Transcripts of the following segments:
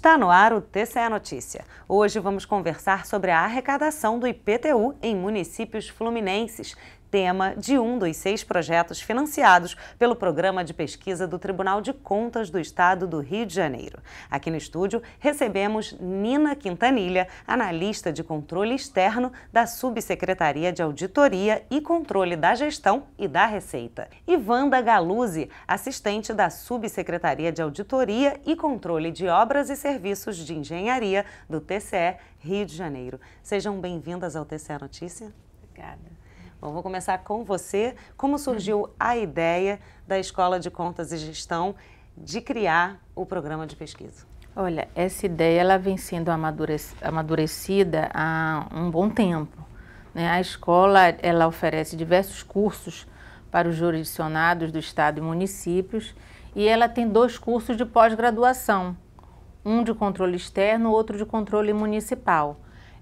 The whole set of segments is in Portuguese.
Está no ar o TCE Notícia. Hoje vamos conversar sobre a arrecadação do IPTU em municípios fluminenses tema de um dos seis projetos financiados pelo Programa de Pesquisa do Tribunal de Contas do Estado do Rio de Janeiro. Aqui no estúdio recebemos Nina Quintanilha, analista de controle externo da Subsecretaria de Auditoria e Controle da Gestão e da Receita, e Wanda Galuzzi, assistente da Subsecretaria de Auditoria e Controle de Obras e Serviços de Engenharia do TCE Rio de Janeiro. Sejam bem-vindas ao TCE Notícia. Obrigada. Bom, vou começar com você. Como surgiu a ideia da Escola de Contas e Gestão de criar o programa de pesquisa? Olha, essa ideia ela vem sendo amadurecida há um bom tempo. Né? A escola ela oferece diversos cursos para os jurisdicionados do Estado e municípios e ela tem dois cursos de pós-graduação, um de controle externo, outro de controle municipal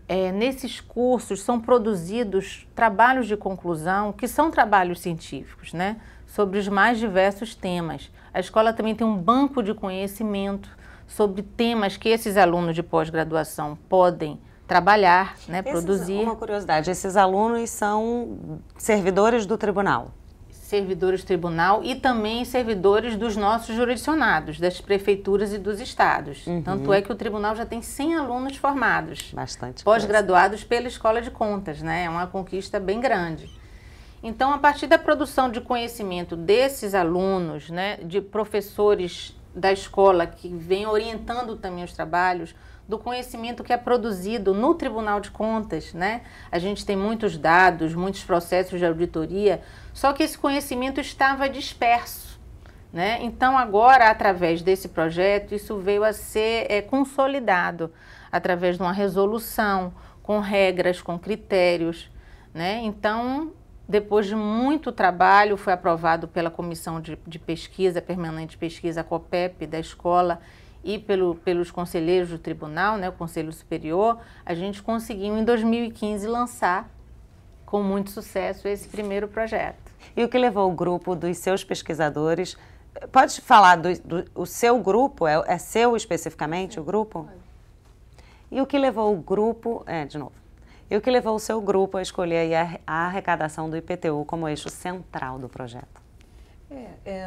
é, nesses cursos são produzidos trabalhos de conclusão, que são trabalhos científicos, né? sobre os mais diversos temas. A escola também tem um banco de conhecimento sobre temas que esses alunos de pós-graduação podem trabalhar, né, esses, produzir. Uma curiosidade, esses alunos são servidores do tribunal? servidores tribunal e também servidores dos nossos jurisdicionados, das prefeituras e dos estados. Uhum. Tanto é que o tribunal já tem 100 alunos formados, bastante pós-graduados pela Escola de Contas, né? É uma conquista bem grande. Então, a partir da produção de conhecimento desses alunos, né, de professores da escola que vem orientando também os trabalhos do conhecimento que é produzido no Tribunal de Contas, né? A gente tem muitos dados, muitos processos de auditoria, só que esse conhecimento estava disperso, né? Então agora, através desse projeto, isso veio a ser é, consolidado através de uma resolução com regras, com critérios, né? Então depois de muito trabalho, foi aprovado pela Comissão de, de Pesquisa, Permanente de Pesquisa, COPEP, da escola e pelo, pelos conselheiros do tribunal, né, o Conselho Superior, a gente conseguiu em 2015 lançar com muito sucesso esse primeiro projeto. E o que levou o grupo dos seus pesquisadores? Pode falar do, do o seu grupo? É, é seu especificamente Sim. o grupo? E o que levou o grupo. É, de novo e o que levou o seu grupo a escolher a arrecadação do IPTU como eixo central do projeto? É, é,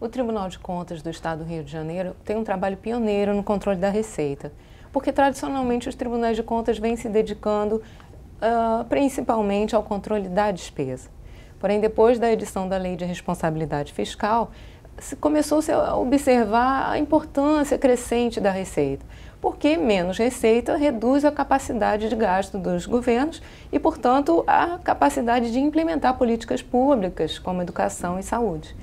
o Tribunal de Contas do Estado do Rio de Janeiro tem um trabalho pioneiro no controle da receita, porque tradicionalmente os tribunais de contas vêm se dedicando uh, principalmente ao controle da despesa. Porém, depois da edição da Lei de Responsabilidade Fiscal, começou-se a observar a importância crescente da receita porque menos receita reduz a capacidade de gasto dos governos e, portanto, a capacidade de implementar políticas públicas como educação e saúde.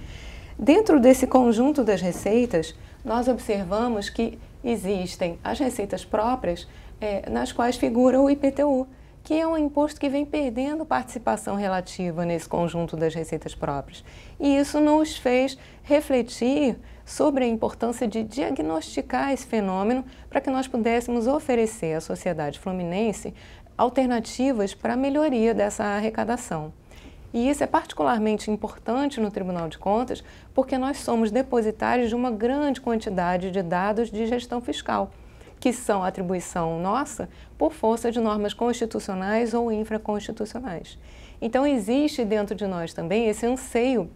Dentro desse conjunto das receitas, nós observamos que existem as receitas próprias é, nas quais figura o IPTU, que é um imposto que vem perdendo participação relativa nesse conjunto das receitas próprias. E isso nos fez refletir sobre a importância de diagnosticar esse fenômeno para que nós pudéssemos oferecer à sociedade fluminense alternativas para a melhoria dessa arrecadação. E isso é particularmente importante no Tribunal de Contas, porque nós somos depositários de uma grande quantidade de dados de gestão fiscal que são atribuição nossa, por força de normas constitucionais ou infraconstitucionais. Então, existe dentro de nós também esse anseio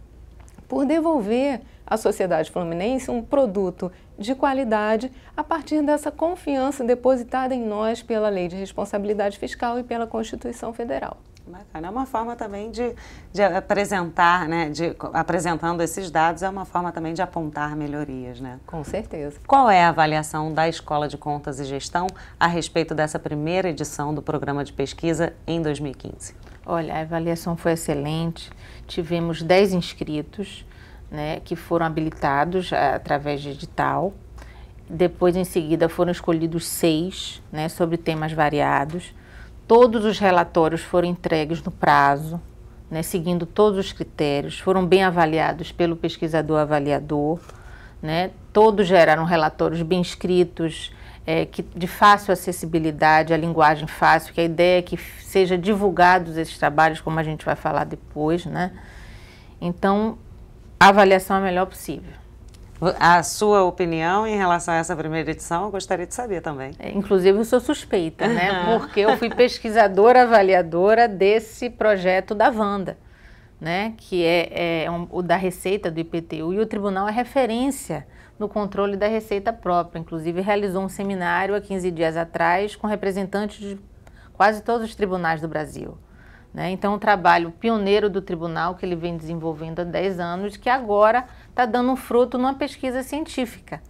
por devolver à sociedade fluminense um produto de qualidade a partir dessa confiança depositada em nós pela Lei de Responsabilidade Fiscal e pela Constituição Federal. Né, é uma forma também de, de apresentar, né? De, apresentando esses dados, é uma forma também de apontar melhorias, né? Com certeza. Qual é a avaliação da Escola de Contas e Gestão a respeito dessa primeira edição do programa de pesquisa em 2015? Olha, a avaliação foi excelente. Tivemos 10 inscritos, né? Que foram habilitados eh, através de edital. Depois, em seguida, foram escolhidos seis, né? Sobre temas variados Todos os relatórios foram entregues no prazo, né, seguindo todos os critérios, foram bem avaliados pelo pesquisador avaliador. Né? Todos geraram relatórios bem escritos, é, que, de fácil acessibilidade, a linguagem fácil, que a ideia é que seja divulgados esses trabalhos, como a gente vai falar depois. Né? Então, a avaliação é a melhor possível. A sua opinião em relação a essa primeira edição, eu gostaria de saber também. É, inclusive, eu sou suspeita, né? Porque eu fui pesquisadora avaliadora desse projeto da Vanda, né? Que é, é, é um, o da receita do IPTU e o tribunal é referência no controle da receita própria. Inclusive, realizou um seminário há 15 dias atrás com representantes de quase todos os tribunais do Brasil. Né? Então, é um trabalho pioneiro do tribunal que ele vem desenvolvendo há 10 anos, que agora está dando um fruto numa pesquisa científica.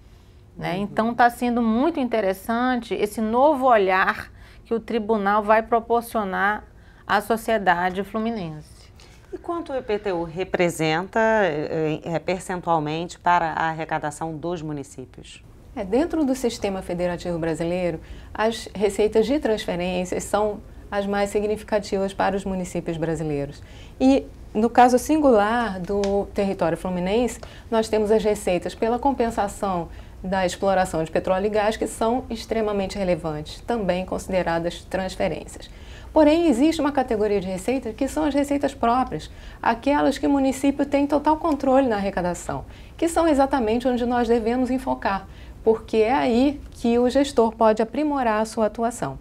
Né? Uhum. Então está sendo muito interessante esse novo olhar que o tribunal vai proporcionar à sociedade fluminense. E quanto o IPTU representa é, percentualmente para a arrecadação dos municípios? É, dentro do sistema federativo brasileiro, as receitas de transferências são as mais significativas para os municípios brasileiros. E no caso singular do território fluminense, nós temos as receitas pela compensação da exploração de petróleo e gás, que são extremamente relevantes, também consideradas transferências. Porém, existe uma categoria de receitas que são as receitas próprias, aquelas que o município tem total controle na arrecadação, que são exatamente onde nós devemos enfocar, porque é aí que o gestor pode aprimorar a sua atuação.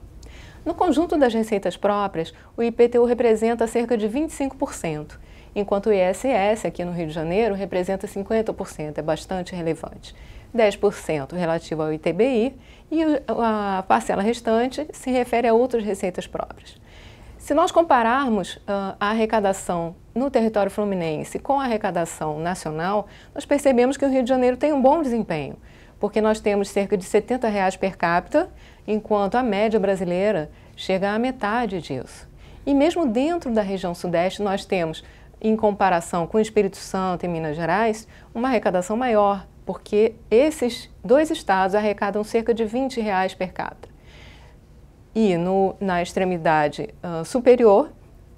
No conjunto das receitas próprias, o IPTU representa cerca de 25% enquanto o ISS aqui no Rio de Janeiro representa 50%, é bastante relevante. 10% relativo ao ITBI e a parcela restante se refere a outras receitas próprias. Se nós compararmos uh, a arrecadação no território fluminense com a arrecadação nacional, nós percebemos que o Rio de Janeiro tem um bom desempenho, porque nós temos cerca de R$ 70 reais per capita, enquanto a média brasileira chega à metade disso. E mesmo dentro da região sudeste, nós temos em comparação com o Espírito Santo e Minas Gerais, uma arrecadação maior, porque esses dois estados arrecadam cerca de 20 reais per capita. E no, na extremidade uh, superior,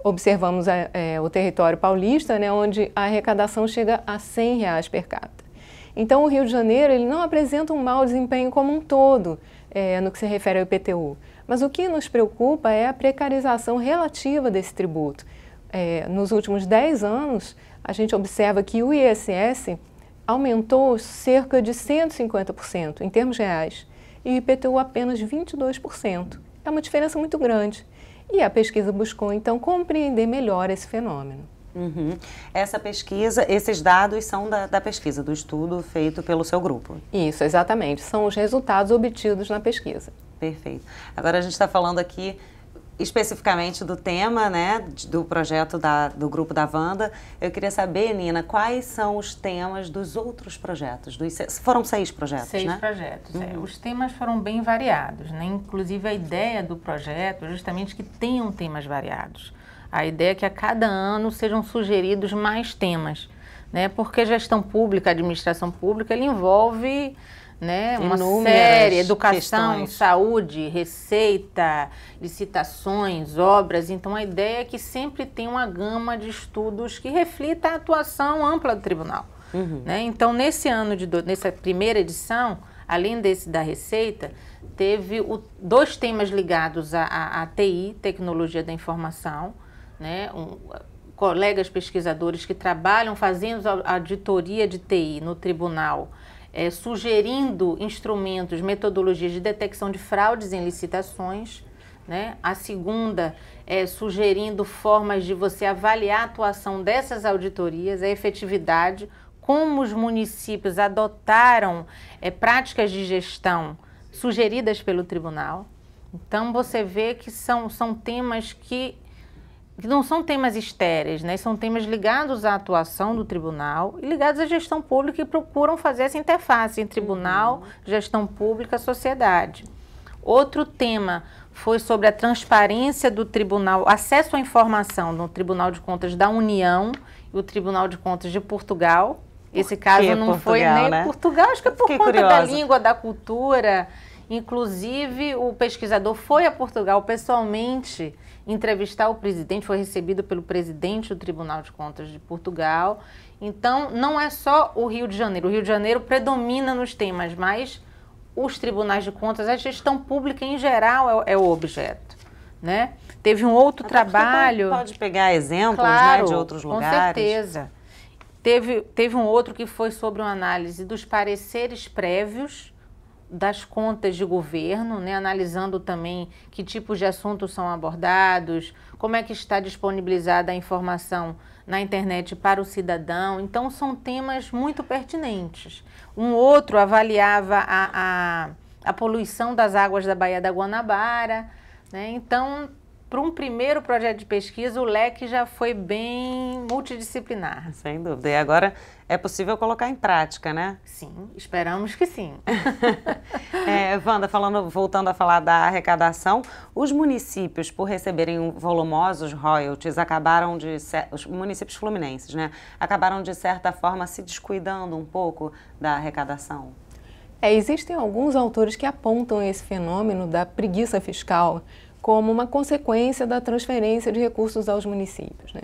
observamos a, é, o território paulista, né, onde a arrecadação chega a 100 reais per capita. Então, o Rio de Janeiro ele não apresenta um mau desempenho como um todo é, no que se refere ao IPTU. Mas o que nos preocupa é a precarização relativa desse tributo é, nos últimos 10 anos, a gente observa que o ISS aumentou cerca de 150% em termos reais e o IPTU apenas 22%. É uma diferença muito grande. E a pesquisa buscou, então, compreender melhor esse fenômeno. Uhum. Essa pesquisa, esses dados são da, da, pesquisa, do estudo feito pelo seu grupo. Isso, exatamente. São os resultados obtidos na pesquisa. Perfeito. Agora a gente está falando aqui especificamente do tema, né, do projeto da, do grupo da Vanda. Eu queria saber, Nina, quais são os temas dos outros projetos? Dos, foram seis projetos, seis né? projetos. É. Uhum. É. Os temas foram bem variados, né? Inclusive a ideia do projeto é justamente que tenham temas variados. A ideia é que a cada ano sejam sugeridos mais temas, né? Porque gestão pública, administração pública, ele envolve né? Uma Inúmeras série, educação, questões. saúde, receita, licitações, obras. Então a ideia é que sempre tem uma gama de estudos que reflita a atuação ampla do tribunal. Uhum. Né? Então nesse ano de do... nessa primeira edição, além desse da receita, teve o... dois temas ligados à, à, à TI, tecnologia da informação, né? Um colegas pesquisadores que trabalham fazendo auditoria de TI no tribunal é, sugerindo instrumentos, metodologias de detecção de fraudes em licitações. Né? A segunda é sugerindo formas de você avaliar a atuação dessas auditorias, a efetividade, como os municípios adotaram é, práticas de gestão sugeridas pelo tribunal. Então você vê que são, são temas que que não são temas estéreis, né? são temas ligados à atuação do tribunal e ligados à gestão pública e procuram fazer essa interface entre tribunal, uhum. gestão pública, sociedade. Outro tema foi sobre a transparência do tribunal, acesso à informação no Tribunal de Contas da União e o Tribunal de Contas de Portugal. Por Esse caso não Portugal, foi nem né? Portugal, acho que é por Fiquei conta curiosa. da língua, da cultura. Inclusive, o pesquisador foi a Portugal pessoalmente entrevistar o presidente, foi recebido pelo presidente do Tribunal de Contas de Portugal. Então, não é só o Rio de Janeiro. O Rio de Janeiro predomina nos temas, mas os tribunais de contas, a gestão pública em geral é, é o objeto. Né? Teve um outro Até trabalho. Pode, pode pegar exemplos né, claro, né, de outros lugares. Com certeza. Teve, teve um outro que foi sobre uma análise dos pareceres prévios das contas de governo, né, analisando também que tipos de assuntos são abordados, como é que está disponibilizada a informação na internet para o cidadão. Então, são temas muito pertinentes. Um outro avaliava a, a, a poluição das águas da Baía da Guanabara. Né? Então, para um primeiro projeto de pesquisa, o leque já foi bem multidisciplinar. Sem dúvida. E agora é possível colocar em prática, né? Sim, esperamos que sim. é, Wanda, falando, voltando a falar da arrecadação, os municípios, por receberem volumosos royalties, acabaram de. Os municípios fluminenses, né? Acabaram, de certa forma, se descuidando um pouco da arrecadação. É, existem alguns autores que apontam esse fenômeno da preguiça fiscal como uma consequência da transferência de recursos aos municípios. Né?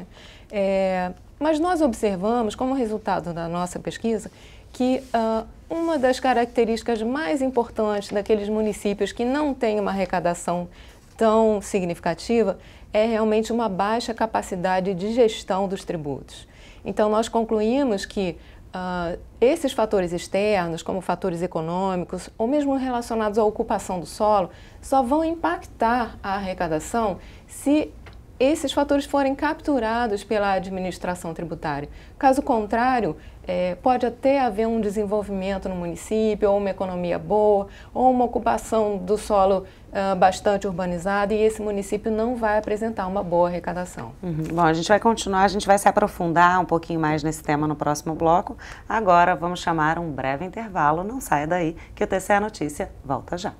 É, mas nós observamos, como resultado da nossa pesquisa, que uh, uma das características mais importantes daqueles municípios que não têm uma arrecadação tão significativa é realmente uma baixa capacidade de gestão dos tributos. Então, nós concluímos que Uh, esses fatores externos, como fatores econômicos ou mesmo relacionados à ocupação do solo, só vão impactar a arrecadação se esses fatores forem capturados pela administração tributária. Caso contrário, é, pode até haver um desenvolvimento no município, ou uma economia boa, ou uma ocupação do solo uh, bastante urbanizada, e esse município não vai apresentar uma boa arrecadação. Uhum. Bom, a gente vai continuar, a gente vai se aprofundar um pouquinho mais nesse tema no próximo bloco. Agora vamos chamar um breve intervalo, não saia daí, que o TCE Notícia volta já.